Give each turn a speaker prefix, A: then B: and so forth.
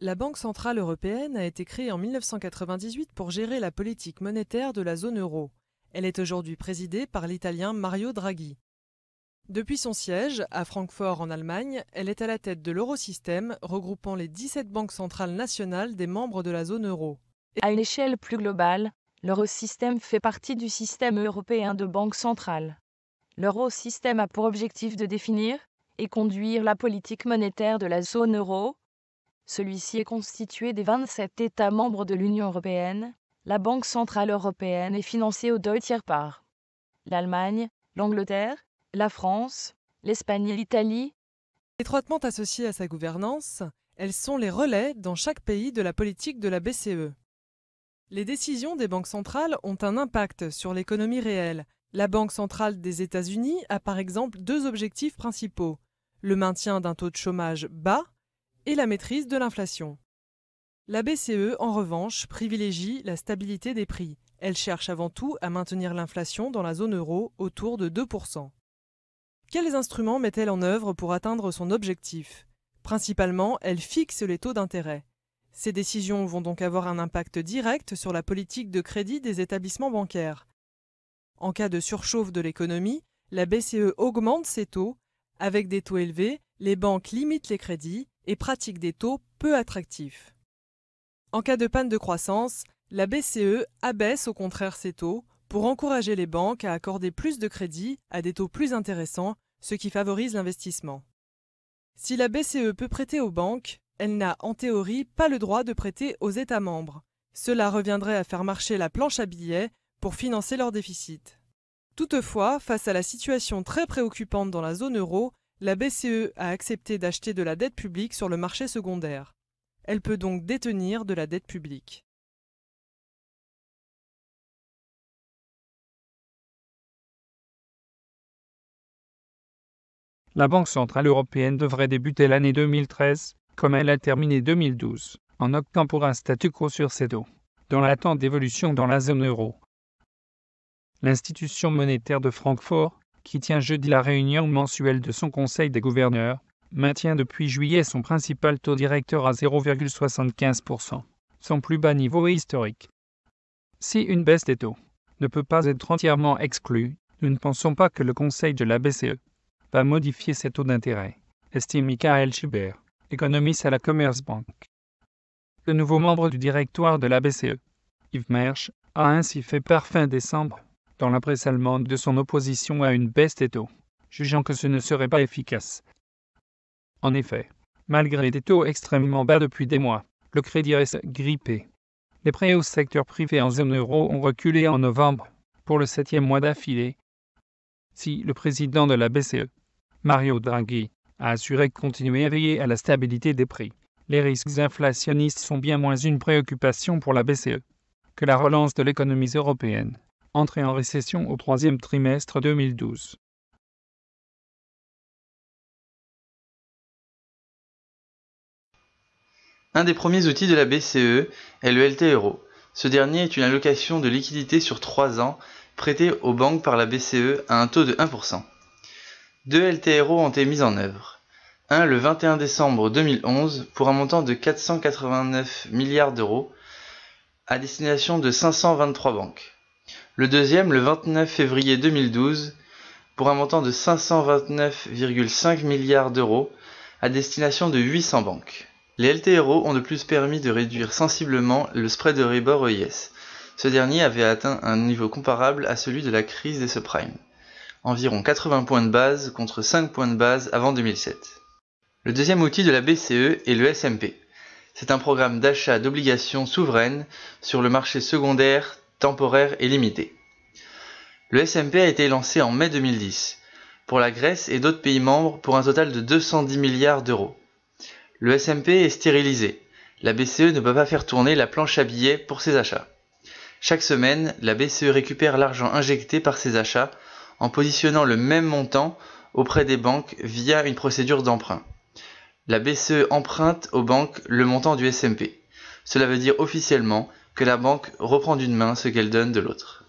A: La Banque centrale européenne a été créée en 1998 pour gérer la politique monétaire de la zone euro. Elle est aujourd'hui présidée par l'Italien Mario Draghi. Depuis son siège, à Francfort en Allemagne, elle est à la tête de l'eurosystème, regroupant les 17 banques centrales nationales des membres de la zone euro. À une échelle plus globale, l'eurosystème fait partie du système européen de banques centrales. L'euro système a pour objectif de définir et conduire la politique monétaire de la zone euro. Celui-ci est constitué des 27 États membres de l'Union européenne. La Banque centrale européenne est financée au deux tiers par l'Allemagne, l'Angleterre, la France, l'Espagne et l'Italie. Étroitement associées à sa gouvernance, elles sont les relais dans chaque pays de la politique de la BCE. Les décisions des banques centrales ont un impact sur l'économie réelle, la Banque centrale des États-Unis a par exemple deux objectifs principaux, le maintien d'un taux de chômage bas et la maîtrise de l'inflation. La BCE, en revanche, privilégie la stabilité des prix. Elle cherche avant tout à maintenir l'inflation dans la zone euro autour de 2%. Quels instruments met-elle en œuvre pour atteindre son objectif Principalement, elle fixe les taux d'intérêt. Ces décisions vont donc avoir un impact direct sur la politique de crédit des établissements bancaires. En cas de surchauffe de l'économie, la BCE augmente ses taux. Avec des taux élevés, les banques limitent les crédits et pratiquent des taux peu attractifs. En cas de panne de croissance, la BCE abaisse au contraire ses taux pour encourager les banques à accorder plus de crédits à des taux plus intéressants, ce qui favorise l'investissement. Si la BCE peut prêter aux banques, elle n'a en théorie pas le droit de prêter aux États membres. Cela reviendrait à faire marcher la planche à billets, pour financer leur déficit. Toutefois, face à la situation très préoccupante dans la zone euro, la BCE a accepté d'acheter de la dette publique sur le marché secondaire. Elle peut donc détenir de la dette publique.
B: La Banque centrale européenne devrait débuter l'année 2013, comme elle a terminé 2012, en optant pour un statu quo sur ses dos, dans l'attente d'évolution dans la zone euro l'institution monétaire de Francfort, qui tient jeudi la réunion mensuelle de son Conseil des gouverneurs, maintient depuis juillet son principal taux directeur à 0,75%, son plus bas niveau historique. Si une baisse des taux ne peut pas être entièrement exclue, nous ne pensons pas que le Conseil de la BCE va modifier ses taux d'intérêt, estime Michael Schubert, économiste à la Commerce Bank. Le nouveau membre du directoire de la BCE, Yves Mersch, a ainsi fait part fin décembre dans la presse allemande de son opposition à une baisse des taux, jugeant que ce ne serait pas efficace. En effet, malgré des taux extrêmement bas depuis des mois, le crédit reste grippé. Les prêts au secteur privé en zone euro ont reculé en novembre, pour le septième mois d'affilée. Si le président de la BCE, Mario Draghi, a assuré continuer à veiller à la stabilité des prix, les risques inflationnistes sont bien moins une préoccupation pour la BCE que la relance de l'économie européenne. Entrer en récession au troisième trimestre 2012.
C: Un des premiers outils de la BCE est le LTRO. Ce dernier est une allocation de liquidités sur 3 ans prêtée aux banques par la BCE à un taux de 1%. Deux LTRO ont été mis en œuvre. Un le 21 décembre 2011 pour un montant de 489 milliards d'euros à destination de 523 banques le deuxième le 29 février 2012 pour un montant de 529,5 milliards d'euros à destination de 800 banques. Les LTRO ont de plus permis de réduire sensiblement le spread de Rebor EIS. Ce dernier avait atteint un niveau comparable à celui de la crise des subprimes, environ 80 points de base contre 5 points de base avant 2007. Le deuxième outil de la BCE est le SMP. C'est un programme d'achat d'obligations souveraines sur le marché secondaire temporaire et limité Le SMP a été lancé en mai 2010 pour la Grèce et d'autres pays membres pour un total de 210 milliards d'euros. Le SMP est stérilisé. La BCE ne peut pas faire tourner la planche à billets pour ses achats. Chaque semaine, la BCE récupère l'argent injecté par ses achats en positionnant le même montant auprès des banques via une procédure d'emprunt. La BCE emprunte aux banques le montant du SMP. Cela veut dire officiellement que la banque reprend d'une main ce qu'elle donne de l'autre.